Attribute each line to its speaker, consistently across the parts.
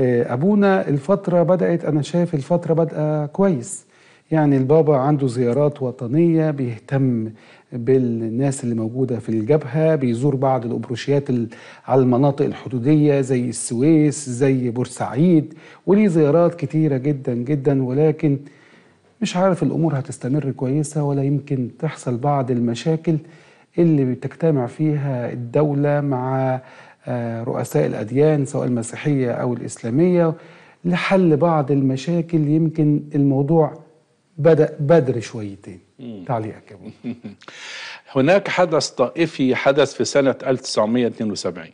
Speaker 1: آه، ابونا الفتره بدات انا شايف الفتره بادئه كويس يعني البابا عنده زيارات وطنيه بيهتم بالناس اللي موجوده في الجبهه بيزور بعض الابروشيات على المناطق الحدوديه زي السويس زي بورسعيد وليه زيارات كتيره جدا جدا ولكن مش عارف الامور هتستمر كويسه ولا يمكن تحصل بعض المشاكل اللي بتجتمع فيها الدوله مع آه، رؤساء الأديان سواء المسيحية أو الإسلامية لحل بعض المشاكل يمكن الموضوع بدأ بدري شويتين تعليقك يا
Speaker 2: هناك حدث طائفي حدث في سنة 1972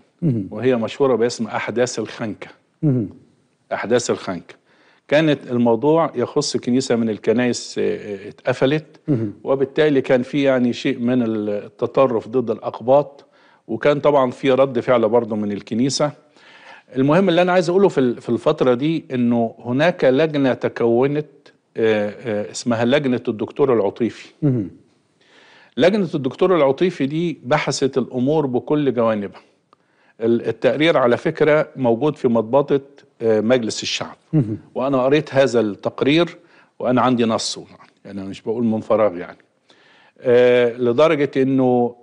Speaker 2: وهي مشهورة باسم أحداث الخنكة أحداث الخنكة كانت الموضوع يخص كنيسة من الكنائس آه، آه، اتقفلت وبالتالي كان في يعني شيء من التطرف ضد الأقباط وكان طبعا في رد فعل برضه من الكنيسه المهم اللي انا عايز اقوله في الفتره دي انه هناك لجنه تكونت آه، آه، اسمها لجنه الدكتور العطيفي لجنه الدكتور العطيفي دي بحثت الامور بكل جوانبها التقرير على فكره موجود في مطبطه آه، مجلس الشعب وانا قريت هذا التقرير وانا عندي نصه يعني انا مش بقول من فراغ يعني آه، لدرجة أنه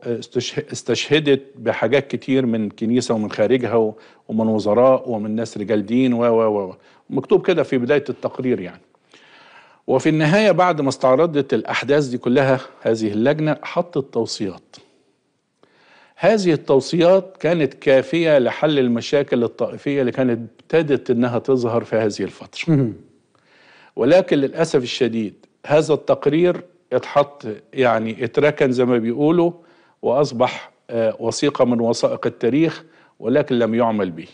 Speaker 2: استشهدت بحاجات كتير من كنيسة ومن خارجها ومن وزراء ومن ناس رجال دين و و و مكتوب كده في بداية التقرير يعني وفي النهاية بعد ما استعرضت الأحداث دي كلها هذه اللجنة حطت توصيات هذه التوصيات كانت كافية لحل المشاكل الطائفية اللي كانت ابتدت أنها تظهر في هذه الفترة ولكن للأسف الشديد هذا التقرير اتحط يعني اتركن زي ما بيقولوا واصبح آه، وثيقه من وثائق التاريخ ولكن لم يعمل به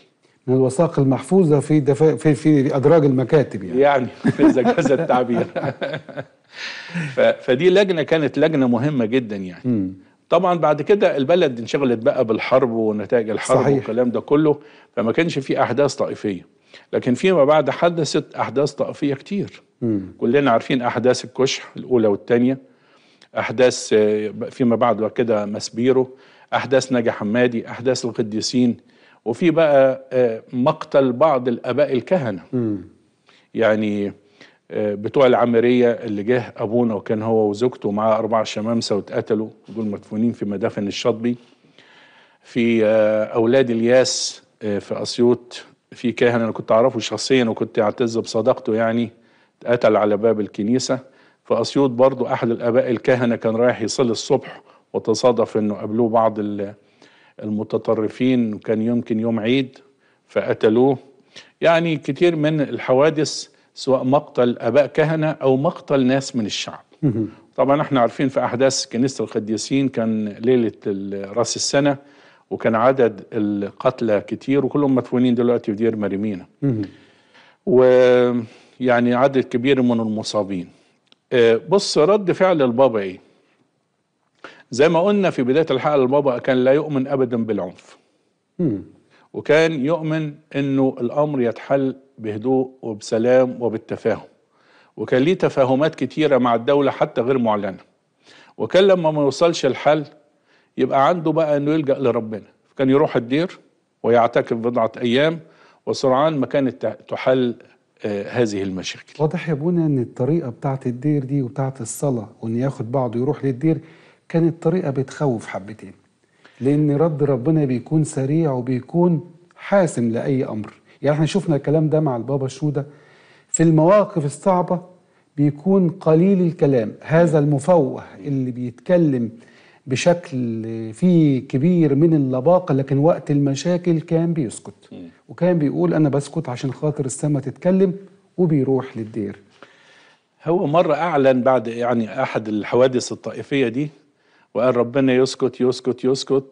Speaker 1: من الوثائق المحفوظه في دفا... في في ادراج المكاتب يعني
Speaker 2: يعني اذا جاز التعبير ف... فدي لجنه كانت لجنه مهمه جدا يعني م. طبعا بعد كده البلد انشغلت بقى بالحرب ونتائج الحرب صحيح. والكلام ده كله فما كانش في احداث طائفيه لكن فيما بعد حدثت أحداث طائفية كتير مم. كلنا عارفين أحداث الكشح الأولى والثانية أحداث آه، فيما بعد كده مسبيرو أحداث نجا حمادي أحداث القديسين وفي بقى آه، مقتل بعض الآباء الكهنة مم. يعني آه، بتوع العمرية اللي جه أبونا وكان هو وزوجته معاه أربع شمامسة واتقتلوا دول مدفونين في مدافن الشاطبي في أولاد الياس في أسيوط في كاهن انا كنت اعرفه شخصيا وكنت اعتز بصداقته يعني اتقتل على باب الكنيسه في اسيوط برضو احد الاباء الكهنه كان رايح يصلي الصبح وتصادف انه قابلوه بعض المتطرفين وكان يمكن يوم عيد فقتلوه يعني كتير من الحوادث سواء مقتل اباء كهنه او مقتل ناس من الشعب طبعا احنا عارفين في احداث كنيسه القديسين كان ليله راس السنه وكان عدد القتلى كتير وكلهم مدفونين دلوقتي في دير مريمينا ويعني عدد كبير من المصابين آه، بص رد فعل البابا ايه زي ما قلنا في بدايه الحلقه البابا كان لا يؤمن ابدا بالعنف وكان يؤمن انه الامر يتحل بهدوء وبسلام وبالتفاهم وكان ليه تفاهمات كتيره مع الدوله حتى غير معلنه وكان لما ما يوصلش الحل يبقى عنده بقى انه يلجا لربنا كان يروح الدير ويعتكف بضعه ايام وسرعان ما كانت تحل آه، هذه المشاكل
Speaker 1: واضح يا ابونا ان الطريقه بتاعه الدير دي وبتاعه الصلاه وان ياخد بعضه يروح للدير كانت طريقه بتخوف حبتين لان رد ربنا بيكون سريع وبيكون حاسم لاي امر يعني احنا شفنا الكلام ده مع البابا شوده في المواقف الصعبه بيكون قليل الكلام هذا المفوه اللي بيتكلم بشكل فيه كبير من اللباقه لكن وقت المشاكل كان بيسكت وكان بيقول انا بسكت عشان خاطر السما تتكلم وبيروح للدير
Speaker 2: هو مرة أعلن بعد يعني أحد الحوادث الطائفية دي وقال ربنا يسكت يسكت يسكت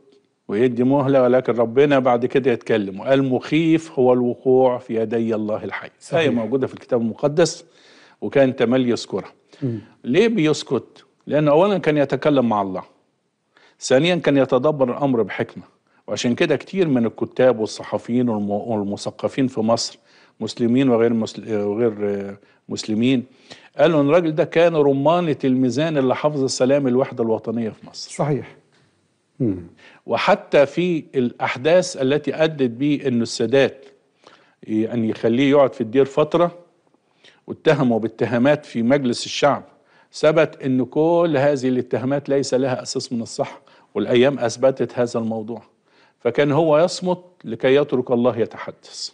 Speaker 2: ويدي مهلة ولكن ربنا بعد كده يتكلم وقال مخيف هو الوقوع في يدي الله الحي هي موجودة في الكتاب المقدس وكان تملي يذكرها ليه بيسكت؟ لأنه أولا كان يتكلم مع الله ثانيا كان يتدبر الأمر بحكمة وعشان كده كتير من الكتاب والصحفيين والمثقفين في مصر مسلمين وغير مسل... وغير مسلمين قالوا ان الراجل ده كان رمانة الميزان اللي حافظ السلام الوحدة الوطنية في مصر صحيح مم. وحتى في الأحداث التي أدت به أن السادات أن يخليه يقعد في الدير فترة واتهمه باتهامات في مجلس الشعب ثبت أن كل هذه الاتهامات ليس لها أساس من الصحة والأيام أثبتت هذا الموضوع فكان هو يصمت لكي يترك الله يتحدث